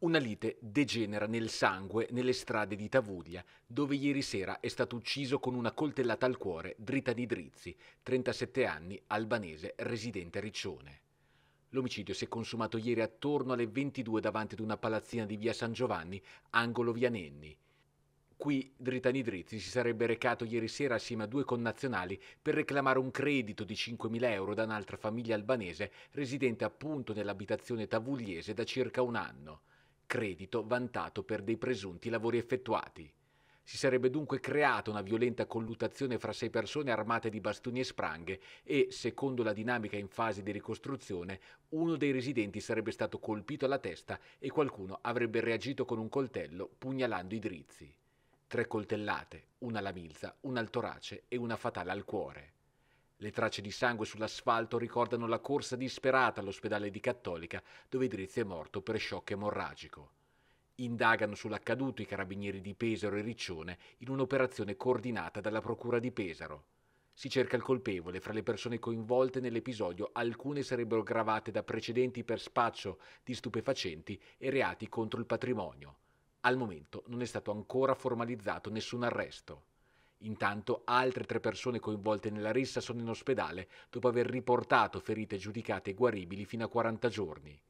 Una lite degenera nel sangue nelle strade di Tavuglia, dove ieri sera è stato ucciso con una coltellata al cuore dritta di Drizzi, 37 anni, albanese, residente a Riccione. L'omicidio si è consumato ieri attorno alle 22 davanti ad una palazzina di via San Giovanni, angolo via Nenni. Qui Dritani Drizzi si sarebbe recato ieri sera assieme a due connazionali per reclamare un credito di 5.000 euro da un'altra famiglia albanese residente appunto nell'abitazione tavugliese da circa un anno credito vantato per dei presunti lavori effettuati. Si sarebbe dunque creata una violenta collutazione fra sei persone armate di bastoni e spranghe e, secondo la dinamica in fase di ricostruzione, uno dei residenti sarebbe stato colpito alla testa e qualcuno avrebbe reagito con un coltello pugnalando i drizzi. Tre coltellate, una alla milza, una al torace e una fatale al cuore. Le tracce di sangue sull'asfalto ricordano la corsa disperata all'ospedale di Cattolica, dove Idrizia è morto per shock emorragico. Indagano sull'accaduto i carabinieri di Pesaro e Riccione in un'operazione coordinata dalla Procura di Pesaro. Si cerca il colpevole, fra le persone coinvolte nell'episodio alcune sarebbero gravate da precedenti per spaccio di stupefacenti e reati contro il patrimonio. Al momento non è stato ancora formalizzato nessun arresto. Intanto altre tre persone coinvolte nella rissa sono in ospedale dopo aver riportato ferite giudicate guaribili fino a 40 giorni.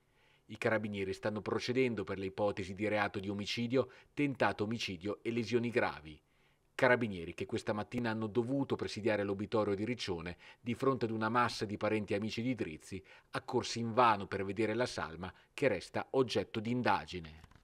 I carabinieri stanno procedendo per le ipotesi di reato di omicidio, tentato omicidio e lesioni gravi. Carabinieri che questa mattina hanno dovuto presidiare l'obitorio di Riccione di fronte ad una massa di parenti e amici di Drizzi, accorsi invano per vedere la salma che resta oggetto di indagine.